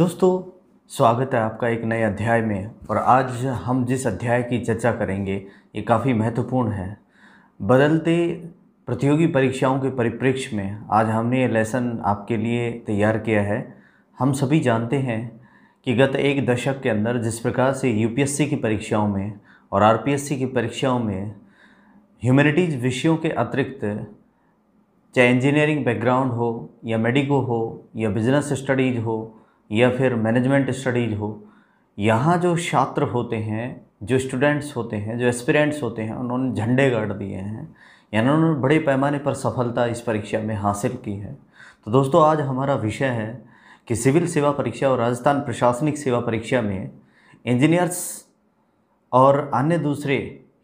दोस्तों स्वागत है आपका एक नए अध्याय में और आज हम जिस अध्याय की चर्चा करेंगे ये काफ़ी महत्वपूर्ण है बदलते प्रतियोगी परीक्षाओं के परिप्रेक्ष्य में आज हमने ये लेसन आपके लिए तैयार किया है हम सभी जानते हैं कि गत एक दशक के अंदर जिस प्रकार से यूपीएससी की परीक्षाओं में और आरपीएससी की परीक्षाओं में ह्यूमैनिटीज़ विषयों के अतिरिक्त चाहे इंजीनियरिंग बैकग्राउंड हो या मेडिको हो या बिज़नेस स्टडीज़ हो या फिर मैनेजमेंट स्टडीज हो यहाँ जो छात्र होते हैं जो स्टूडेंट्स होते हैं जो एस्पिरेंट्स होते हैं उन्होंने झंडे गाड़ दिए हैं यानी उन्होंने बड़े पैमाने पर सफलता इस परीक्षा में हासिल की है तो दोस्तों आज हमारा विषय है कि सिविल सेवा परीक्षा और राजस्थान प्रशासनिक सेवा परीक्षा में इंजीनियर्स और अन्य दूसरे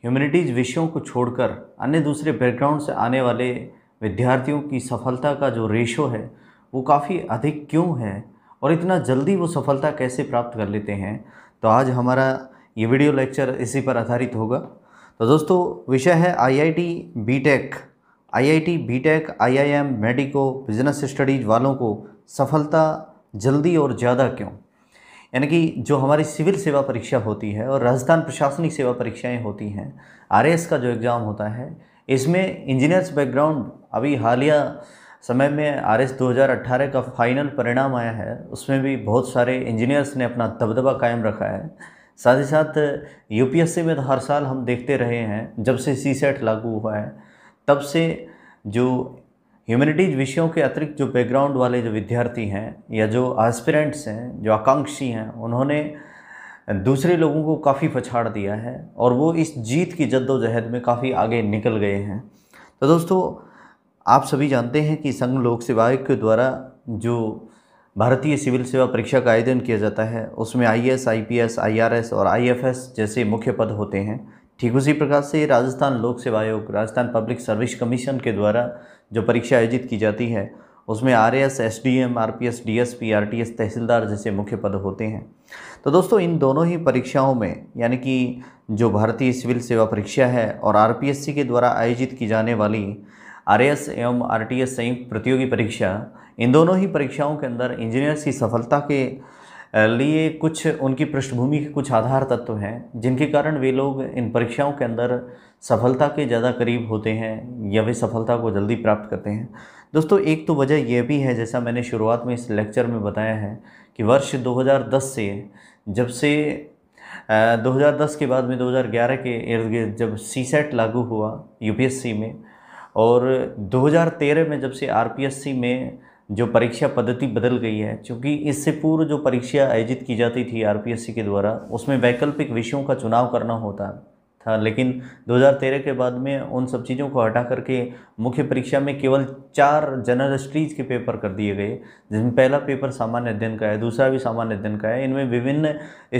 ह्यूमनिटीज़ विषयों को छोड़कर अन्य दूसरे बैकग्राउंड से आने वाले विद्यार्थियों की सफलता का जो रेशो है वो काफ़ी अधिक क्यों है और इतना जल्दी वो सफलता कैसे प्राप्त कर लेते हैं तो आज हमारा ये वीडियो लेक्चर इसी पर आधारित होगा तो दोस्तों विषय है IIT BTech IIT BTech IIM medico business studies वालों को सफलता जल्दी और ज़्यादा क्यों यानी कि जो हमारी सिविल सेवा परीक्षा होती है और राजस्थान प्रशासनिक सेवा परीक्षाएं होती हैं आरएएस का जो एग्ज़ाम होता है इसमें इंजीनियर्स बैकग्राउंड अभी हालिया समय में आर एस 2018 का फाइनल परिणाम आया है उसमें भी बहुत सारे इंजीनियर्स ने अपना दबदबा कायम रखा है साथ ही साथ यूपीएससी में तो हर साल हम देखते रहे हैं जब से सी सेट लागू हुआ है तब से जो ह्यूमैनिटीज विषयों के अतिरिक्त जो बैकग्राउंड वाले जो विद्यार्थी हैं या जो एस्पिरेंट्स हैं जो आकांक्षी हैं उन्होंने दूसरे लोगों को काफ़ी पछाड़ दिया है और वो इस जीत की जद्दोजहद में काफ़ी आगे निकल गए हैं तो दोस्तों आप सभी जानते हैं कि संघ लोक सेवा आयोग के द्वारा जो भारतीय सिविल सेवा परीक्षा का आयोजन किया जाता है उसमें आईएएस, आईपीएस, आईआरएस और आईएफएस जैसे मुख्य पद होते हैं ठीक उसी प्रकार से राजस्थान लोक सेवा आयोग राजस्थान पब्लिक सर्विस कमीशन के द्वारा जो परीक्षा आयोजित की जाती है उसमें R S S D M R P S D S P R T S tehsildar जैसे मुख्य पद होते हैं तो दोस्तों इन दोनों ही परीक्षाओं में यानी कि जो भारतीय सिविल सेवा परीक्षा है और आर पी एस सी के द्वारा आयोजित की जाने वाली आर एवं आर संयुक्त प्रतियोगी परीक्षा इन दोनों ही परीक्षाओं के अंदर इंजीनियर्स की सफलता के लिए कुछ उनकी पृष्ठभूमि के कुछ आधार तत्व हैं जिनके कारण वे लोग इन परीक्षाओं के अंदर सफलता के ज़्यादा करीब होते हैं या वे सफलता को जल्दी प्राप्त करते हैं दोस्तों एक तो वजह यह भी है जैसा मैंने शुरुआत में इस लेक्चर में बताया है कि वर्ष 2010 से जब से 2010 के बाद में 2011 के इर्द गिर्द जब सी लागू हुआ यूपीएससी में और 2013 में जब से आरपीएससी में जो परीक्षा पद्धति बदल गई है क्योंकि इससे पूर्व जो परीक्षा आयोजित की जाती थी आरपीएससी के द्वारा उसमें वैकल्पिक विषयों का चुनाव करना होता है था लेकिन 2013 के बाद में उन सब चीज़ों को हटा करके मुख्य परीक्षा में केवल चार जनरल स्टडीज़ के पेपर कर दिए गए जिसमें पहला पेपर सामान्य अध्ययन का है दूसरा भी सामान्य अध्ययन का है इनमें विभिन्न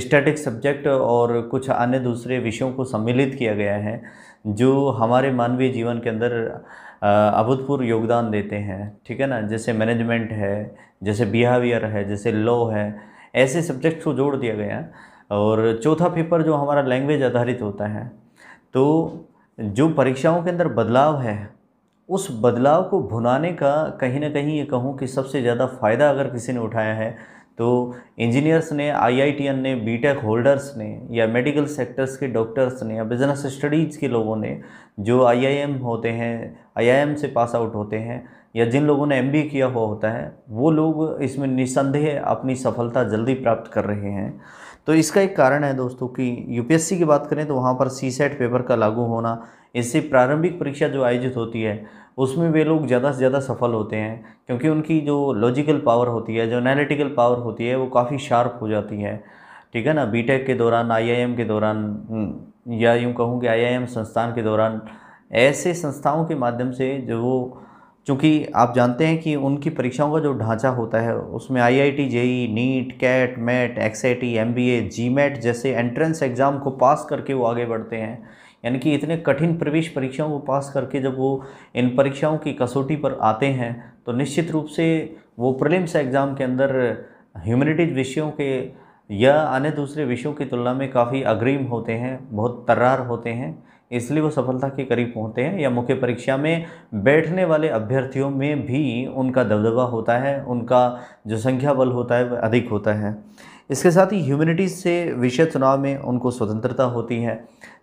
स्टैटिक सब्जेक्ट और कुछ अन्य दूसरे विषयों को सम्मिलित किया गया है जो हमारे मानवीय जीवन के अंदर अभूतपूर्व योगदान देते हैं ठीक है ना जैसे मैनेजमेंट है जैसे बिहेवियर है जैसे लॉ है ऐसे सब्जेक्ट को जोड़ दिया गया और चौथा पेपर जो हमारा लैंग्वेज आधारित होता है तो जो परीक्षाओं के अंदर बदलाव है उस बदलाव को भुनाने का कहीं ना कहीं ये कहूँ कि सबसे ज़्यादा फ़ायदा अगर किसी ने उठाया है तो इंजीनियर्स ने आईआईटीएन ने बीटेक होल्डर्स ने या मेडिकल सेक्टर्स के डॉक्टर्स ने या बिज़नेस स्टडीज़ के लोगों ने जो आईआईएम होते हैं आईआईएम से पास आउट होते हैं या जिन लोगों ने एमबीए किया हुआ होता है वो लोग इसमें निसंदेह अपनी सफलता जल्दी प्राप्त कर रहे हैं तो इसका एक कारण है दोस्तों कि यूपीएससी की बात करें तो वहाँ पर सी सेट पेपर का लागू होना इससे प्रारंभिक परीक्षा जो आयोजित होती है उसमें वे लोग ज़्यादा से ज़्यादा सफल होते हैं क्योंकि उनकी जो लॉजिकल पावर होती है जो एनालिटिकल पावर होती है वो काफ़ी शार्प हो जाती है ठीक है ना बीटेक के दौरान आईआईएम के दौरान हम्म, या यूँ कहूँ कि आईआईएम संस्थान के दौरान ऐसे संस्थाओं के माध्यम से जो वो क्योंकि आप जानते हैं कि उनकी परीक्षाओं का जो ढांचा होता है उसमें I I T JEE NEET CAT MAT X I T M B A G MAT जैसे एंट्रेंस एग्ज़ाम को पास करके वो आगे बढ़ते हैं यानी कि इतने कठिन प्रवेश परीक्षाओं को पास करके जब वो इन परीक्षाओं की कसौटी पर आते हैं तो निश्चित रूप से वो प्रिलिम्स एग्ज़ाम के अंदर ह्यूमनिटीज़ विषयों के या अन्य दूसरे विषयों की तुलना में काफ़ी अग्रिम होते हैं बहुत तर्रार होते हैं इसलिए वो सफलता के करीब पहुँचते हैं या मुख्य परीक्षा में बैठने वाले अभ्यर्थियों में भी उनका दबदबा होता है उनका जो संख्या बल होता है वह अधिक होता है इसके साथ ही ह्यूमिनिटी से विषय चुनाव में उनको स्वतंत्रता होती है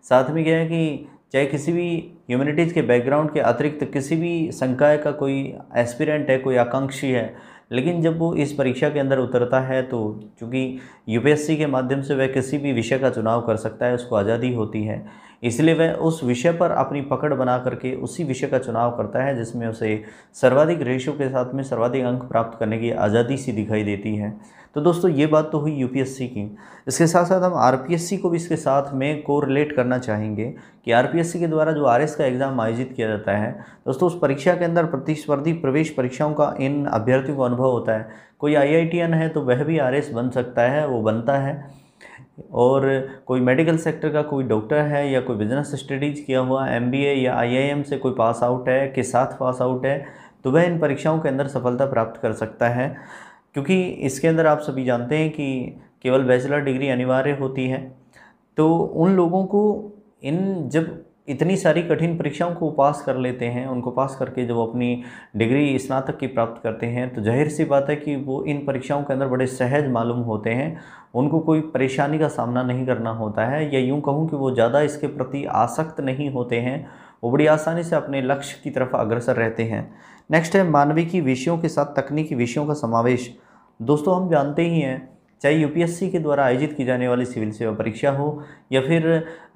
साथ में क्या है कि चाहे किसी भी ह्यूमिनिटीज़ के बैकग्राउंड के अतिरिक्त किसी भी संकाय का कोई एस्पिरेंट है कोई आकांक्षी है लेकिन जब वो इस परीक्षा के अंदर उतरता है तो चूँकि यूपीएससी के माध्यम से वह किसी भी विषय का चुनाव कर सकता है उसको आज़ादी होती है इसलिए वह उस विषय पर अपनी पकड़ बना करके उसी विषय का चुनाव करता है जिसमें उसे सर्वाधिक रेशों के साथ में सर्वाधिक अंक प्राप्त करने की आज़ादी सी दिखाई देती है तो दोस्तों ये बात तो हुई यूपीएससी की इसके साथ साथ हम आरपीएससी को भी इसके साथ में कोरिलेट करना चाहेंगे कि आरपीएससी के द्वारा जो आरएस का एग्ज़ाम आयोजित किया जाता है दोस्तों उस परीक्षा के अंदर प्रतिस्पर्धी प्रवेश परीक्षाओं का इन अभ्यर्थियों को अनुभव होता है कोई आई है तो वह भी आर बन सकता है वो बनता है और कोई मेडिकल सेक्टर का कोई डॉक्टर है या कोई बिजनेस स्टडीज़ किया हुआ एम या आई से कोई पास आउट है के साथ पास आउट है तो वह इन परीक्षाओं के अंदर सफलता प्राप्त कर सकता है क्योंकि इसके अंदर आप सभी जानते हैं कि केवल बैचलर डिग्री अनिवार्य होती है तो उन लोगों को इन जब इतनी सारी कठिन परीक्षाओं को पास कर लेते हैं उनको पास करके जब अपनी डिग्री स्नातक की प्राप्त करते हैं तो जाहिर सी बात है कि वो इन परीक्षाओं के अंदर बड़े सहज मालूम होते हैं उनको कोई परेशानी का सामना नहीं करना होता है या यूँ कहूँ कि वो ज़्यादा इसके प्रति आसक्त नहीं होते हैं वो बड़ी आसानी से अपने लक्ष्य की तरफ अग्रसर रहते हैं नेक्स्ट है मानवीय विषयों के साथ तकनीकी विषयों का समावेश दोस्तों हम जानते ही हैं चाहे यूपीएससी के द्वारा आयोजित की जाने वाली सिविल सेवा परीक्षा हो या फिर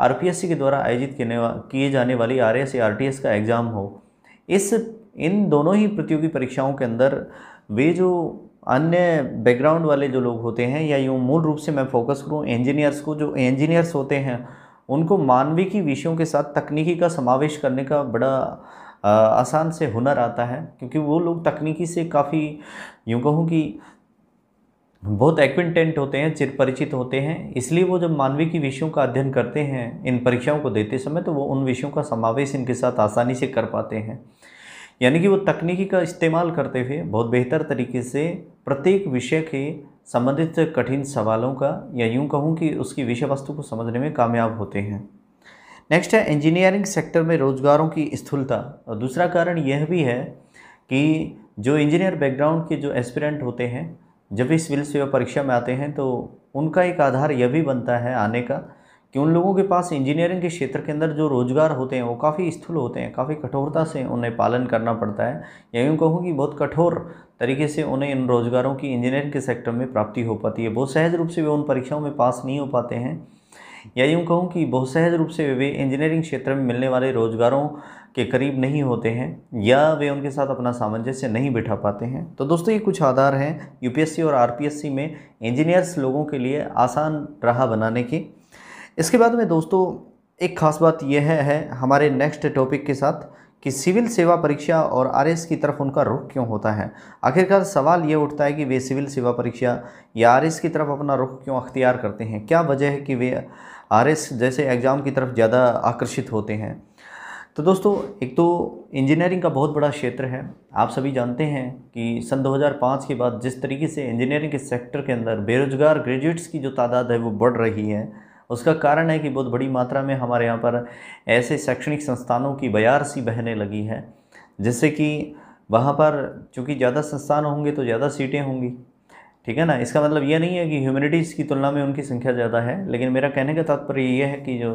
आरपीएससी के द्वारा आयोजित किए जाने वाली आर एस या आर का एग्ज़ाम हो इस इन दोनों ही प्रतियोगी परीक्षाओं के अंदर वे जो अन्य बैकग्राउंड वाले जो लोग होते हैं या यूँ मूल रूप से मैं फोकस करूँ इंजीनियर्स को जो इंजीनियर्स होते हैं उनको की विषयों के साथ तकनीकी का समावेश करने का बड़ा आ, आसान से हुनर आता है क्योंकि वो लोग तकनीकी से काफ़ी यूँ कहूँ कि बहुत एक्विंटेंट होते हैं चिरपरिचित होते हैं इसलिए वो जब मानवीय की विषयों का अध्ययन करते हैं इन परीक्षाओं को देते समय तो वो उन विषयों का समावेश इनके साथ आसानी से कर पाते हैं यानी कि वो तकनीकी का इस्तेमाल करते हुए बहुत बेहतर तरीके से प्रत्येक विषय के संबंधित कठिन सवालों का या यूँ कहूँ कि उसकी विषय वस्तु को समझने में कामयाब होते हैं नेक्स्ट है इंजीनियरिंग सेक्टर में रोजगारों की स्थूलता और दूसरा कारण यह भी है कि जो इंजीनियर बैकग्राउंड के जो एस्पिरेंट होते हैं जब भी सिविल सेवा परीक्षा में आते हैं तो उनका एक आधार यह भी बनता है आने का कि उन लोगों के पास इंजीनियरिंग के क्षेत्र के अंदर जो रोज़गार होते हैं वो काफ़ी स्थूल होते हैं काफ़ी कठोरता से उन्हें पालन करना पड़ता है या यूँ कहूँ कि बहुत कठोर तरीके से उन्हें इन रोज़गारों की इंजीनियरिंग के सेक्टर में प्राप्ति हो पाती है बहुत सहज रूप से वे उन परीक्षाओं में पास नहीं हो पाते हैं या यूँ कहूँ कि बहुत सहज रूप से वे इंजीनियरिंग क्षेत्र में मिलने वाले रोज़गारों के करीब नहीं होते हैं या वे उनके साथ अपना सामंजस्य नहीं बिठा पाते हैं तो दोस्तों ये कुछ आधार हैं यूपीएससी और आरपीएससी में इंजीनियर्स लोगों के लिए आसान राह बनाने की इसके बाद में दोस्तों एक खास बात यह है, है हमारे नेक्स्ट टॉपिक के साथ कि सिविल सेवा परीक्षा और आर की तरफ उनका रुख क्यों होता है आखिरकार सवाल ये उठता है कि वे सिविल सेवा परीक्षा या आर की तरफ अपना रुख क्यों अख्तियार करते हैं क्या वजह है कि वे आर जैसे एग्ज़ाम की तरफ ज़्यादा आकर्षित होते हैं तो दोस्तों एक तो इंजीनियरिंग का बहुत बड़ा क्षेत्र है आप सभी जानते हैं कि सन 2005 के बाद जिस तरीके से इंजीनियरिंग के सेक्टर के अंदर बेरोजगार ग्रेजुएट्स की जो तादाद है वो बढ़ रही है उसका कारण है कि बहुत बड़ी मात्रा में हमारे यहाँ पर ऐसे शैक्षणिक संस्थानों की बयार सी बहने लगी है जिससे कि वहाँ पर चूँकि ज़्यादा संस्थान होंगे तो ज़्यादा सीटें होंगी ठीक है ना इसका मतलब ये नहीं है कि ह्यूमिनिटीज़ की तुलना में उनकी संख्या ज़्यादा है लेकिन मेरा कहने का तात्पर्य ये है कि जो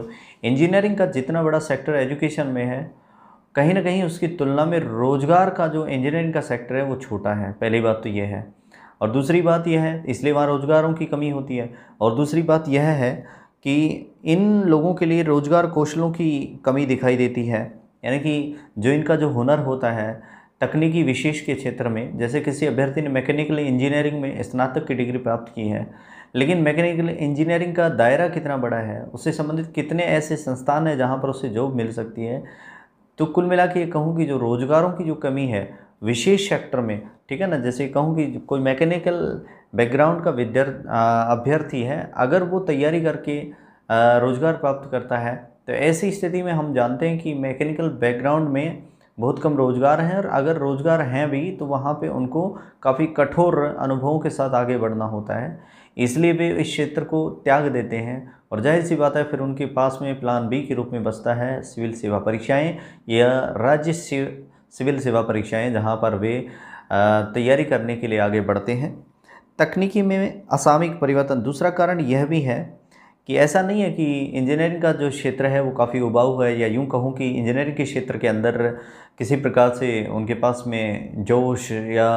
इंजीनियरिंग का जितना बड़ा सेक्टर एजुकेशन में है कहीं ना कहीं उसकी तुलना में रोज़गार का जो इंजीनियरिंग का सेक्टर है वो छोटा है पहली बात तो ये है और दूसरी बात यह है इसलिए वहाँ रोज़गारों की कमी होती है और दूसरी बात यह है कि इन लोगों के लिए रोज़गार कौशलों की कमी दिखाई देती है यानी कि जो इनका जो हुनर होता है तकनीकी विशेष के क्षेत्र में जैसे किसी अभ्यर्थी ने मैकेनिकल इंजीनियरिंग में स्नातक की डिग्री प्राप्त की है लेकिन मैकेनिकल इंजीनियरिंग का दायरा कितना बड़ा है उससे संबंधित कितने ऐसे संस्थान हैं जहाँ पर उसे जॉब मिल सकती है तो कुल मिला के ये कहूँ कि जो रोज़गारों की जो कमी है विशेष सेक्टर में ठीक है ना जैसे कहूँ कि कोई मैकेनिकल बैकग्राउंड का विद्यार्थी अभ्यर्थी है अगर वो तैयारी करके रोज़गार प्राप्त करता है तो ऐसी स्थिति में हम जानते हैं कि मैकेनिकल बैकग्राउंड में बहुत कम रोज़गार हैं और अगर रोज़गार हैं भी तो वहाँ पे उनको काफ़ी कठोर अनुभवों के साथ आगे बढ़ना होता है इसलिए वे इस क्षेत्र को त्याग देते हैं और जाहिर सी बात है फिर उनके पास में प्लान बी के रूप में बसता है सिविल सेवा परीक्षाएँ या राज्य सिविल सेवा परीक्षाएँ जहाँ पर वे तैयारी करने के लिए आगे बढ़ते हैं तकनीकी में असामिक परिवर्तन दूसरा कारण यह भी है कि ऐसा नहीं है कि इंजीनियरिंग का जो क्षेत्र है वो काफ़ी उबाऊ है या यूँ कहूँ कि इंजीनियरिंग के क्षेत्र के अंदर किसी प्रकार से उनके पास में जोश या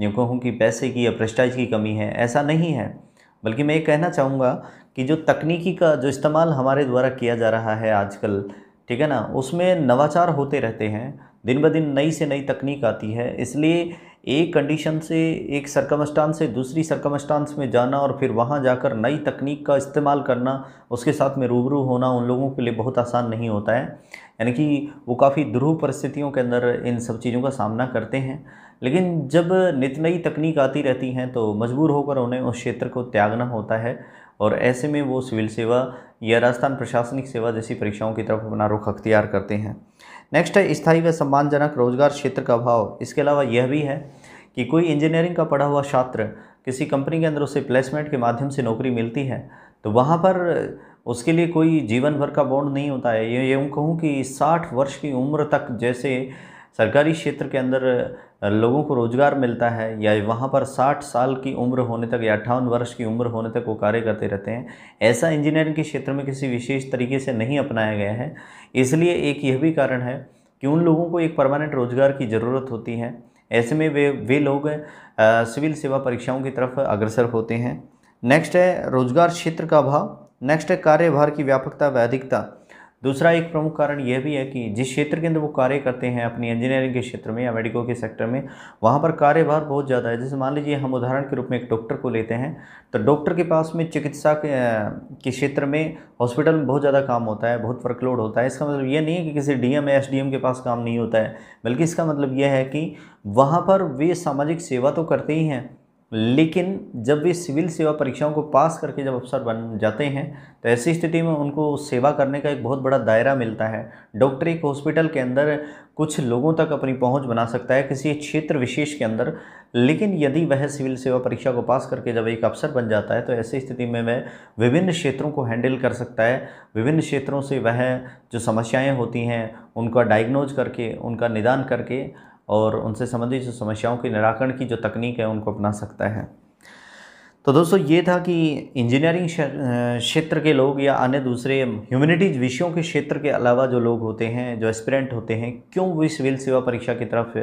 यूँ कहूँ कि पैसे की या भ्रष्टाचार की कमी है ऐसा नहीं है बल्कि मैं ये कहना चाहूँगा कि जो तकनीकी का जो इस्तेमाल हमारे द्वारा किया जा रहा है आजकल ठीक है ना उसमें नवाचार होते रहते हैं दिन ब दिन नई से नई तकनीक आती है इसलिए एक कंडीशन से एक सरकमस्टांस से दूसरी सरकमस्टांस में जाना और फिर वहाँ जाकर नई तकनीक का इस्तेमाल करना उसके साथ में रूबरू होना उन लोगों के लिए बहुत आसान नहीं होता है यानी कि वो काफ़ी ध्रुव परिस्थितियों के अंदर इन सब चीज़ों का सामना करते हैं लेकिन जब नित नई तकनीक आती रहती हैं तो मजबूर होकर उन्हें उस क्षेत्र को त्यागना होता है और ऐसे में वो सिविल सेवा या राजस्थान प्रशासनिक सेवा जैसी परीक्षाओं की तरफ अपना रुख अख्तियार करते हैं नेक्स्ट है स्थायी व सम्मानजनक रोजगार क्षेत्र का अभाव इसके अलावा यह भी है कि कोई इंजीनियरिंग का पढ़ा हुआ छात्र किसी कंपनी के अंदर उसे प्लेसमेंट के माध्यम से नौकरी मिलती है तो वहाँ पर उसके लिए कोई जीवन भर का बॉन्ड नहीं होता है ये यूँ कहूँ कि साठ वर्ष की उम्र तक जैसे सरकारी क्षेत्र के अंदर लोगों को रोज़गार मिलता है या वहाँ पर 60 साल की उम्र होने तक या अट्ठावन वर्ष की उम्र होने तक वो कार्य करते रहते हैं ऐसा इंजीनियरिंग के क्षेत्र में किसी विशेष तरीके से नहीं अपनाया गया है इसलिए एक यह भी कारण है कि उन लोगों को एक परमानेंट रोज़गार की ज़रूरत होती है ऐसे में वे वे लोग सिविल सेवा परीक्षाओं की तरफ अग्रसर होते हैं नेक्स्ट है रोज़गार क्षेत्र का अभाव नेक्स्ट है कार्यभार की व्यापकता व अधिकता दूसरा एक प्रमुख कारण यह भी है कि जिस क्षेत्र के अंदर वो कार्य करते हैं अपनी इंजीनियरिंग के क्षेत्र में या मेडिकल के सेक्टर में वहाँ पर कार्यभार बहुत ज़्यादा है जैसे मान लीजिए हम उदाहरण के रूप में एक डॉक्टर को लेते हैं तो डॉक्टर के पास में चिकित्सा के क्षेत्र में हॉस्पिटल में बहुत ज़्यादा काम होता है बहुत वर्कलोड होता है इसका मतलब ये नहीं है कि किसी डी एम या एस के पास काम नहीं होता है बल्कि इसका मतलब यह है कि वहाँ पर वे सामाजिक सेवा तो करते ही हैं लेकिन जब वे सिविल सेवा परीक्षाओं को पास करके जब अफसर बन जाते हैं तो ऐसी स्थिति में उनको सेवा करने का एक बहुत बड़ा दायरा मिलता है डॉक्टर एक हॉस्पिटल के अंदर कुछ लोगों तक अपनी पहुंच बना सकता है किसी क्षेत्र विशेष के अंदर लेकिन यदि वह सिविल सेवा परीक्षा को पास करके जब एक अफसर बन जाता है तो ऐसी स्थिति में वह विभिन्न क्षेत्रों को हैंडल कर सकता है विभिन्न क्षेत्रों से वह जो समस्याएँ होती हैं उनका डायग्नोज करके उनका निदान करके और उनसे संबंधित जो समस्याओं के निराकरण की जो तकनीक है उनको अपना सकता है तो दोस्तों ये था कि इंजीनियरिंग क्षेत्र के लोग या अन्य दूसरे ह्यूमैनिटीज विषयों के क्षेत्र के अलावा जो लोग होते हैं जो एस्पिरेंट होते हैं क्यों वे सिविल सेवा परीक्षा की तरफ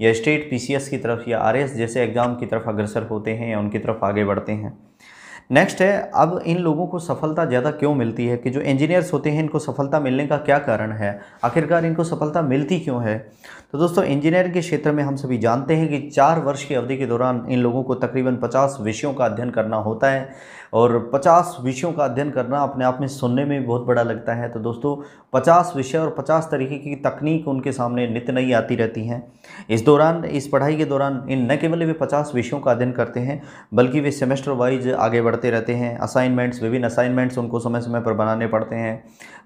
या स्टेट पीसीएस की तरफ या आरएस जैसे एग्ज़ाम की तरफ अग्रसर होते हैं या उनकी तरफ आगे बढ़ते हैं नेक्स्ट है अब इन लोगों को सफलता ज़्यादा क्यों मिलती है कि जो इंजीनियर्स होते हैं इनको सफलता मिलने का क्या कारण है आखिरकार इनको सफलता मिलती क्यों है तो दोस्तों इंजीनियरिंग के क्षेत्र में हम सभी जानते हैं कि चार वर्ष की अवधि के दौरान इन लोगों को तकरीबन पचास विषयों का अध्ययन करना होता है और 50 विषयों का अध्ययन करना अपने आप में सुनने में बहुत बड़ा लगता है तो दोस्तों 50 विषय और 50 तरीके की तकनीक उनके सामने नित्य नई आती रहती हैं इस दौरान इस पढ़ाई के दौरान इन न केवल वे पचास विषयों का अध्ययन करते हैं बल्कि वे सेमेस्टर वाइज आगे बढ़ते रहते हैं असाइनमेंट्स विभिन्न असाइनमेंट्स उनको समय समय पर बनाने पड़ते हैं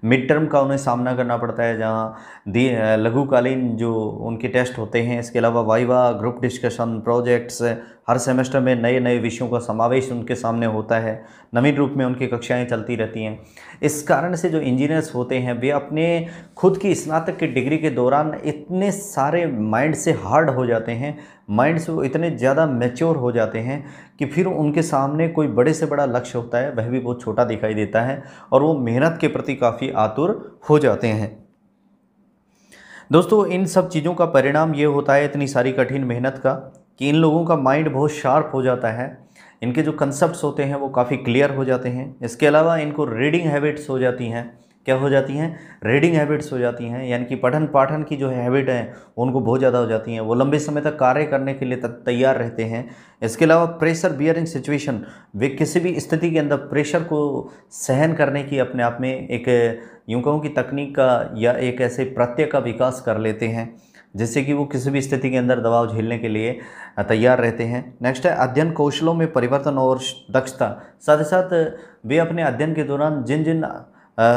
मिड टर्म का उन्हें सामना करना पड़ता है जहाँ लघुकालीन जो उनके टेस्ट होते हैं इसके अलावा वाइवा ग्रुप डिस्कशन प्रोजेक्ट्स हर सेमेस्टर में नए नए विषयों का समावेश उनके सामने होता है नवीन रूप में उनकी कक्षाएं चलती रहती हैं इस कारण से जो इंजीनियर्स होते हैं वे अपने खुद की स्नातक की डिग्री के दौरान इतने सारे माइंड से हार्ड हो जाते हैं माइंड से वो इतने ज़्यादा मेच्योर हो जाते हैं कि फिर उनके सामने कोई बड़े से बड़ा लक्ष्य होता है वह भी बहुत छोटा दिखाई देता है और वो मेहनत के प्रति काफ़ी आतुर हो जाते हैं दोस्तों इन सब चीज़ों का परिणाम ये होता है इतनी सारी कठिन मेहनत का कि इन लोगों का माइंड बहुत शार्प हो जाता है इनके जो कंसेप्ट होते हैं वो काफ़ी क्लियर हो जाते हैं इसके अलावा इनको रीडिंग हैबिट्स हो जाती हैं क्या हो जाती हैं रीडिंग हैबिट्स हो जाती हैं यानी कि पठन पाठन की जो हैबिट हैं उनको बहुत ज़्यादा हो जाती हैं वो लंबे समय तक कार्य करने के लिए तैयार रहते हैं इसके अलावा प्रेशर बियरिंग सिचुएशन वे किसी भी स्थिति के अंदर प्रेशर को सहन करने की अपने आप में एक यूँ कहूँ कि तकनीक का या एक ऐसे प्रत्यय का विकास कर लेते हैं जिससे कि वो किसी भी स्थिति के अंदर दबाव झेलने के लिए तैयार रहते हैं नेक्स्ट है अध्ययन कौशलों में परिवर्तन और दक्षता साथ ही साथ वे अपने अध्ययन के दौरान जिन जिन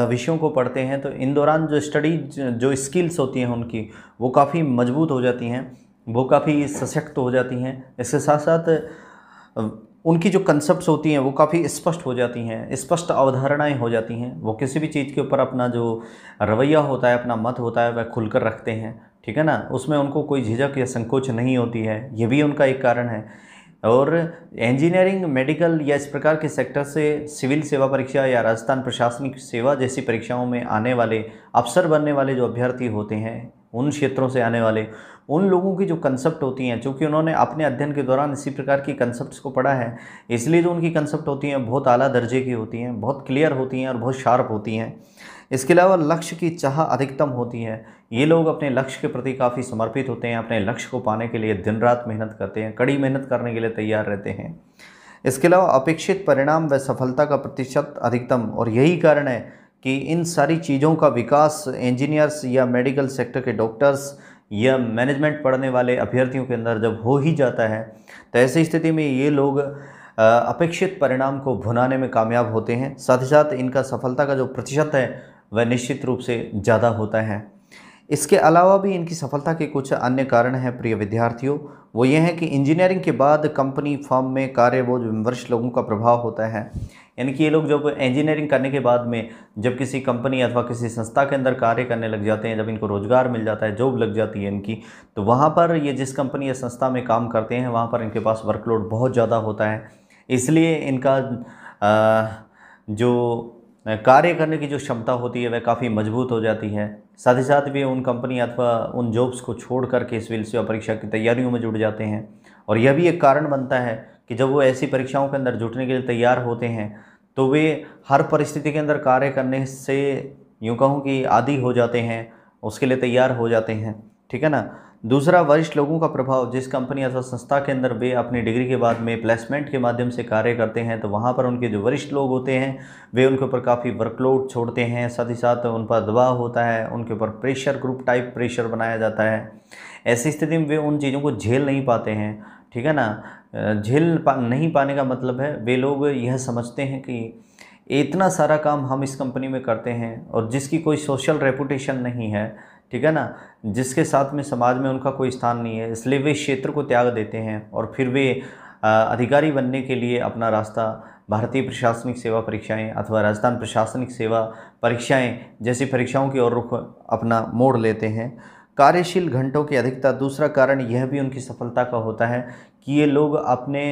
विषयों को पढ़ते हैं तो इन दौरान जो स्टडी जो स्किल्स होती हैं उनकी वो काफ़ी मजबूत हो जाती हैं वो काफ़ी सशक्त हो जाती हैं इसके साथ साथ उनकी जो कंसेप्ट होती हैं वो काफ़ी स्पष्ट हो जाती हैं स्पष्ट अवधारणाएं हो जाती हैं वो किसी भी चीज़ के ऊपर अपना जो रवैया होता है अपना मत होता है वह खुलकर रखते हैं ठीक है ना उसमें उनको कोई झिझक या संकोच नहीं होती है ये भी उनका एक कारण है और इंजीनियरिंग मेडिकल या इस प्रकार के सेक्टर से सिविल सेवा परीक्षा या राजस्थान प्रशासनिक सेवा जैसी परीक्षाओं में आने वाले अफसर बनने वाले जो अभ्यर्थी होते हैं उन क्षेत्रों से आने वाले उन लोगों की जो कंसेप्ट होती हैं चूँकि उन्होंने अपने अध्ययन के दौरान इसी प्रकार की कंसेप्ट को पढ़ा है इसलिए जो उनकी कंसेप्ट होती हैं बहुत अला दर्जे की होती हैं बहुत क्लियर होती हैं और बहुत शार्प होती हैं इसके अलावा लक्ष्य की चाह अधिकतम होती है ये लोग अपने लक्ष्य के प्रति काफ़ी समर्पित होते हैं अपने लक्ष्य को पाने के लिए दिन रात मेहनत करते हैं कड़ी मेहनत करने के लिए तैयार रहते हैं इसके अलावा अपेक्षित परिणाम व सफलता का प्रतिशत अधिकतम और यही कारण है कि इन सारी चीज़ों का विकास इंजीनियर्स या मेडिकल सेक्टर के डॉक्टर्स या मैनेजमेंट पढ़ने वाले अभ्यर्थियों के अंदर जब हो ही जाता है तो ऐसी स्थिति में ये लोग अपेक्षित परिणाम को भुनाने में कामयाब होते हैं साथ ही साथ इनका सफलता का जो प्रतिशत है वह निश्चित रूप से ज़्यादा होता है इसके अलावा भी इनकी सफलता के कुछ अन्य कारण हैं प्रिय विद्यार्थियों वो ये हैं कि इंजीनियरिंग के बाद कंपनी फॉर्म में कार्यबोझ विमर्श लोगों का प्रभाव होता है यानी कि ये लोग जब इंजीनियरिंग करने के बाद में जब किसी कंपनी अथवा किसी संस्था के अंदर कार्य करने लग जाते हैं जब इनको रोज़गार मिल जाता है जॉब लग जाती है इनकी तो वहाँ पर ये जिस कंपनी या संस्था में काम करते हैं वहाँ पर इनके पास वर्कलोड बहुत ज़्यादा होता है इसलिए इनका आ, जो कार्य करने की जो क्षमता होती है वह काफ़ी मजबूत हो जाती है साथ ही साथ वे उन कंपनी अथवा उन जॉब्स को छोड़ करके इस सिविल सेवा परीक्षा की तैयारियों में जुट जाते हैं और यह भी एक कारण बनता है कि जब वो ऐसी परीक्षाओं के अंदर जुटने के लिए तैयार होते हैं तो वे हर परिस्थिति के अंदर कार्य करने से यूँ कहूँ कि आदि हो जाते हैं उसके लिए तैयार हो जाते हैं ठीक है ना दूसरा वरिष्ठ लोगों का प्रभाव जिस कंपनी अथवा संस्था के अंदर वे अपनी डिग्री के बाद में प्लेसमेंट के माध्यम से कार्य करते हैं तो वहाँ पर उनके जो वरिष्ठ लोग होते हैं वे उनके ऊपर काफ़ी वर्कलोड छोड़ते हैं साथ ही साथ उन पर दबाव होता है उनके ऊपर प्रेशर ग्रुप टाइप प्रेशर बनाया जाता है ऐसी स्थिति में वे उन चीज़ों को झेल नहीं पाते हैं ठीक है ना झेल पा नहीं पाने का मतलब है वे लोग यह समझते हैं कि इतना सारा काम हम इस कंपनी में करते हैं और जिसकी कोई सोशल रेपुटेशन नहीं है ठीक है ना जिसके साथ में समाज में उनका कोई स्थान नहीं है इसलिए वे क्षेत्र को त्याग देते हैं और फिर वे अधिकारी बनने के लिए अपना रास्ता भारतीय प्रशासनिक सेवा परीक्षाएं अथवा राजस्थान प्रशासनिक सेवा परीक्षाएं जैसी परीक्षाओं की ओर रुख अपना मोड़ लेते हैं कार्यशील घंटों की अधिकता दूसरा कारण यह भी उनकी सफलता का होता है कि ये लोग अपने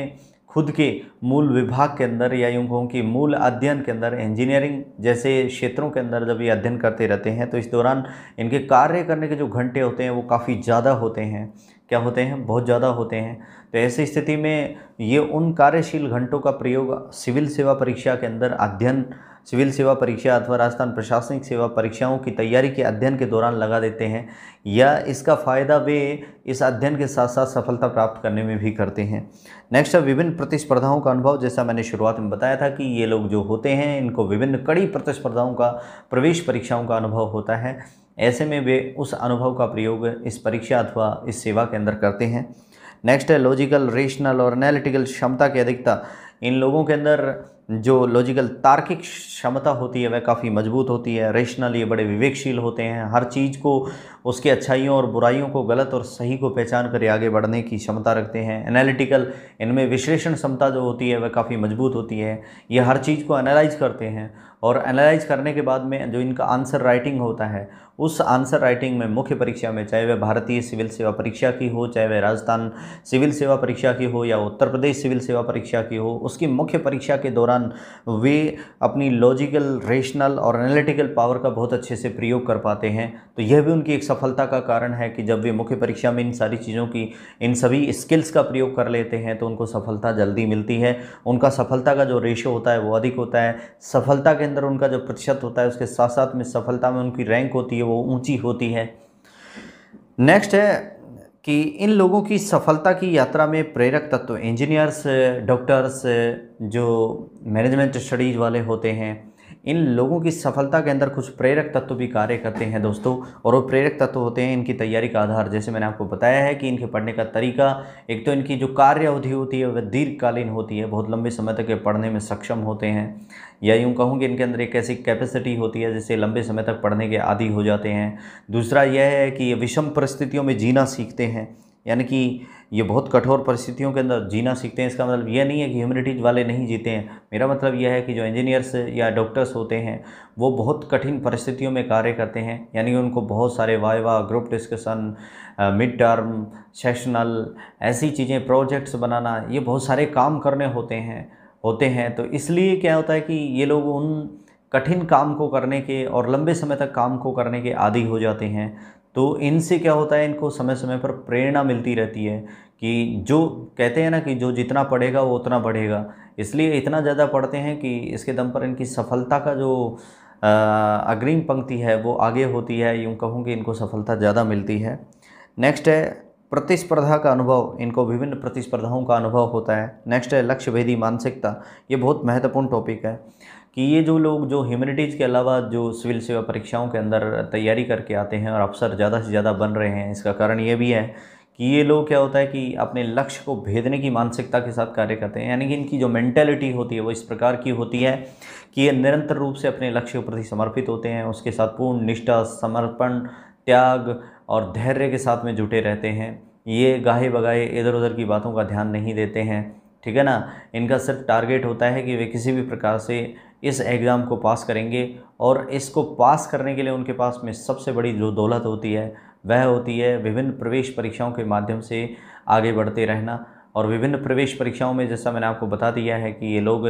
खुद के मूल विभाग के अंदर या यूँ कहूँ कि मूल अध्ययन के अंदर इंजीनियरिंग जैसे क्षेत्रों के अंदर जब ये अध्ययन करते रहते हैं तो इस दौरान इनके कार्य करने के जो घंटे होते हैं वो काफ़ी ज़्यादा होते हैं क्या होते हैं बहुत ज़्यादा होते हैं तो ऐसी स्थिति में ये उन कार्यशील घंटों का प्रयोग सिविल सेवा परीक्षा के अंदर अध्ययन सिविल सेवा परीक्षा अथवा राजस्थान प्रशासनिक सेवा परीक्षाओं की तैयारी के अध्ययन के दौरान लगा देते हैं या इसका फ़ायदा वे इस अध्ययन के साथ साथ सफलता प्राप्त करने में भी करते हैं नेक्स्ट है विभिन्न प्रतिस्पर्धाओं का अनुभव जैसा मैंने शुरुआत में बताया था कि ये लोग जो होते हैं इनको विभिन्न कड़ी प्रतिस्पर्धाओं का प्रवेश परीक्षाओं का अनुभव होता है ऐसे में वे उस अनुभव का प्रयोग इस परीक्षा अथवा इस सेवा के अंदर करते हैं नेक्स्ट है लॉजिकल रेशनल और एनालिटिकल क्षमता की अधिकता इन लोगों के अंदर जो लॉजिकल तार्किक क्षमता होती है वह काफ़ी मजबूत होती है रेशनल ये बड़े विवेकशील होते हैं हर चीज़ को उसके अच्छाइयों और बुराइयों को गलत और सही को पहचान कर आगे बढ़ने की क्षमता रखते हैं एनालिटिकल इनमें विश्लेषण क्षमता जो होती है वह काफ़ी मजबूत होती है ये हर चीज़ को एनालाइज करते हैं और एनालाइज करने के बाद में जो इनका आंसर राइटिंग होता है उस आंसर राइटिंग में मुख्य परीक्षा में चाहे वह भारतीय सिविल सेवा परीक्षा की हो चाहे वह राजस्थान सिविल सेवा परीक्षा की हो या उत्तर प्रदेश सिविल सेवा परीक्षा की हो उसकी मुख्य परीक्षा के दौरान दौरान वे अपनी लॉजिकल रेशनल और एनालिटिकल पावर का बहुत अच्छे से प्रयोग कर पाते हैं तो यह भी उनकी एक सफलता का कारण है कि जब वे मुख्य परीक्षा में इन सारी चीज़ों की इन सभी स्किल्स का प्रयोग कर लेते हैं तो उनको सफलता जल्दी मिलती है उनका सफलता का जो रेशो होता है वो अधिक होता है सफलता के अंदर उनका जो प्रतिशत होता है उसके साथ साथ में सफलता में उनकी रैंक होती है वो ऊँची होती है नेक्स्ट है कि इन लोगों की सफलता की यात्रा में प्रेरक तत्व इंजीनियर्स डॉक्टर्स जो मैनेजमेंट स्टडीज़ वाले होते हैं इन लोगों की सफलता के अंदर कुछ प्रेरक तत्व भी कार्य करते हैं दोस्तों और वो प्रेरक तत्व होते हैं इनकी तैयारी का आधार जैसे मैंने आपको बताया है कि इनके पढ़ने का तरीका एक तो इनकी जो कार्य अवधि होती है वह दीर्घकालीन होती है बहुत लंबे समय तक ये पढ़ने में सक्षम होते हैं या यूँ कहूँ कि इनके अंदर एक ऐसी कैपेसिटी होती है जिससे लंबे समय तक पढ़ने के आदि हो जाते हैं दूसरा यह है कि ये विषम परिस्थितियों में जीना सीखते हैं यानी कि ये बहुत कठोर परिस्थितियों के अंदर जीना सीखते हैं इसका मतलब यह नहीं है कि ह्यूमिनिटीज वाले नहीं जीते हैं मेरा मतलब यह है कि जो इंजीनियर्स या डॉक्टर्स होते हैं वो बहुत कठिन परिस्थितियों में कार्य करते हैं यानी उनको बहुत सारे viva group discussion mid term sessional ऐसी चीज़ें प्रोजेक्ट्स बनाना ये बहुत सारे काम करने होते हैं होते हैं तो इसलिए क्या होता है कि ये लोग उन कठिन काम को करने के और लंबे समय तक काम को करने के आदि हो जाते हैं तो इनसे क्या होता है इनको समय समय पर प्रेरणा मिलती रहती है कि जो कहते हैं ना कि जो जितना पढ़ेगा वो उतना बढ़ेगा इसलिए इतना ज़्यादा पढ़ते हैं कि इसके दम पर इनकी सफलता का जो अग्रिम पंक्ति है वो आगे होती है यूँ कहूँ कि इनको सफलता ज़्यादा मिलती है नेक्स्ट है प्रतिस्पर्धा का अनुभव इनको विभिन्न प्रतिस्पर्धाओं का अनुभव होता है नेक्स्ट है लक्ष्य भेदी मानसिकता ये बहुत महत्वपूर्ण टॉपिक है कि ये जो लोग जो ह्यूमनिटीज़ के अलावा जो सिविल सेवा परीक्षाओं के अंदर तैयारी करके आते हैं और अफसर ज़्यादा से ज़्यादा बन रहे हैं इसका कारण ये भी है कि ये लोग क्या होता है कि अपने लक्ष्य को भेदने की मानसिकता के साथ कार्य करते हैं यानी कि इनकी जो मैंटेलिटी होती है वो इस प्रकार की होती है कि ये निरंतर रूप से अपने लक्ष्य के प्रति समर्पित होते हैं उसके साथ पूर्ण निष्ठा समर्पण त्याग और धैर्य के साथ में जुटे रहते हैं ये गाहे बगाहे इधर उधर की बातों का ध्यान नहीं देते हैं ठीक है ना इनका सिर्फ टारगेट होता है कि वे किसी भी प्रकार से इस एग्ज़ाम को पास करेंगे और इसको पास करने के लिए उनके पास में सबसे बड़ी जो दौलत होती है वह होती है विभिन्न प्रवेश परीक्षाओं के माध्यम से आगे बढ़ते रहना और विभिन्न प्रवेश परीक्षाओं में जैसा मैंने आपको बता दिया है कि ये लोग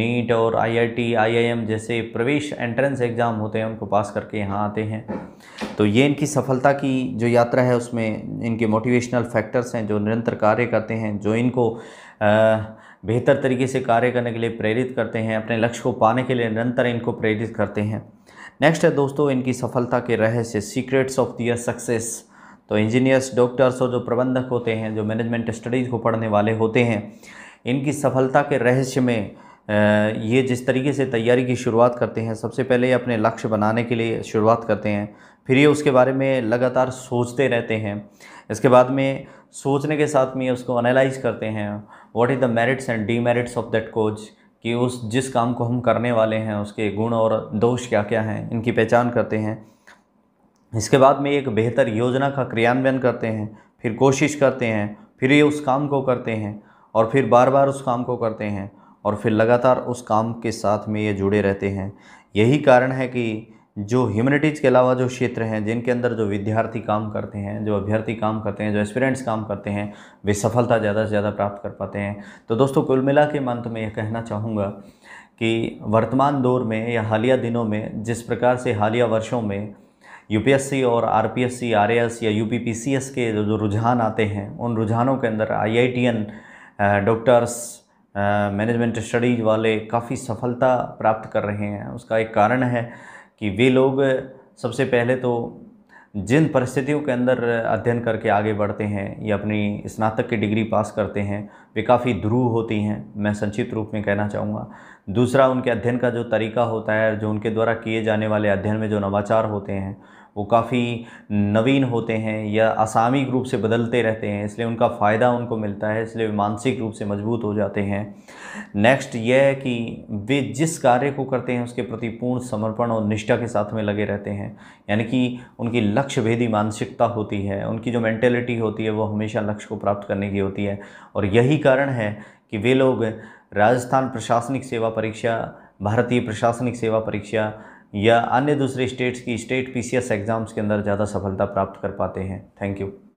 नीट और आईआईटी आईआईएम जैसे प्रवेश एंट्रेंस एग्ज़ाम होते हैं उनको पास करके यहाँ आते हैं तो ये इनकी सफलता की जो यात्रा है उसमें इनके मोटिवेशनल फैक्टर्स हैं जो निरंतर कार्य करते हैं जो इनको बेहतर तरीके से कार्य करने के लिए प्रेरित करते हैं अपने लक्ष्य को पाने के लिए निरंतर इनको प्रेरित करते हैं नेक्स्ट है दोस्तों इनकी सफलता के रहस्य सीक्रेट्स ऑफ दियर सक्सेस तो इंजीनियर्स डॉक्टर्स और जो प्रबंधक होते हैं जो मैनेजमेंट स्टडीज़ को पढ़ने वाले होते हैं इनकी सफलता के रहस्य में ये जिस तरीके से तैयारी की शुरुआत करते हैं सबसे पहले ये अपने लक्ष्य बनाने के लिए शुरुआत करते हैं फिर ये उसके बारे में लगातार सोचते रहते हैं इसके बाद में सोचने के साथ में उसको एनालाइज करते हैं what is the merits and demerits of that coach कि उस जिस काम को हम करने वाले हैं उसके गुण और दोष क्या क्या हैं इनकी पहचान करते हैं इसके बाद में एक बेहतर योजना का क्रियान्वयन करते हैं फिर कोशिश करते हैं फिर ये उस काम को करते हैं और फिर बार बार उस काम को करते हैं और फिर लगातार उस काम के साथ में ये जुड़े रहते हैं यही कारण है कि जो ह्यूमनिटीज़ के अलावा जो क्षेत्र हैं जिनके अंदर जो विद्यार्थी काम करते हैं जो अभ्यर्थी काम करते हैं जो स्टूडेंट्स काम करते हैं वे सफलता ज़्यादा से ज़्यादा प्राप्त कर पाते हैं तो दोस्तों कुल मिला के मंत्र में यह कहना चाहूँगा कि वर्तमान दौर में या हालिया दिनों में जिस प्रकार से हालिया वर्षों में यूपीएससी और आरपीएससी आरएएस या यूपीपीसीएस के जो जो रुझान आते हैं उन रुझानों के अंदर आईआईटीएन डॉक्टर्स मैनेजमेंट स्टडीज़ वाले काफ़ी सफलता प्राप्त कर रहे हैं उसका एक कारण है कि वे लोग सबसे पहले तो जिन परिस्थितियों के अंदर अध्ययन करके आगे बढ़ते हैं या अपनी स्नातक की डिग्री पास करते हैं वे काफ़ी ध्रुव होती हैं मैं संक्षिप्त रूप में कहना चाहूँगा दूसरा उनके अध्ययन का जो तरीका होता है जो उनके द्वारा किए जाने वाले अध्ययन में जो नवाचार होते हैं वो काफ़ी नवीन होते हैं या आसामी ग्रुप से बदलते रहते हैं इसलिए उनका फ़ायदा उनको मिलता है इसलिए मानसिक रूप से मजबूत हो जाते हैं नेक्स्ट यह है कि वे जिस कार्य को करते हैं उसके प्रति पूर्ण समर्पण और निष्ठा के साथ में लगे रहते हैं यानी कि उनकी लक्ष्य भेदी मानसिकता होती है उनकी जो मैंटेलिटी होती है वो हमेशा लक्ष्य को प्राप्त करने की होती है और यही कारण है कि वे लोग राजस्थान प्रशासनिक सेवा परीक्षा भारतीय प्रशासनिक सेवा परीक्षा या अन्य दूसरे स्टेट्स की स्टेट पीसीएस एग्ज़ाम्स के अंदर ज़्यादा सफलता प्राप्त कर पाते हैं थैंक यू